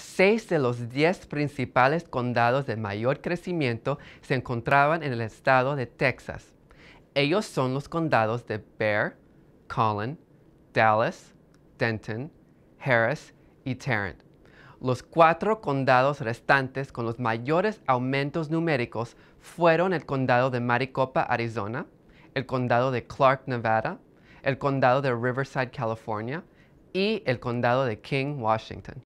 Seis de los diez principales condados de mayor crecimiento se encontraban en el estado de Texas. Ellos son los condados de Bear, Collin, Dallas, Denton, Harris y Tarrant. Los cuatro condados restantes con los mayores aumentos numéricos fueron el condado de Maricopa, Arizona, el condado de Clark, Nevada, el condado de Riverside, California y el condado de King, Washington.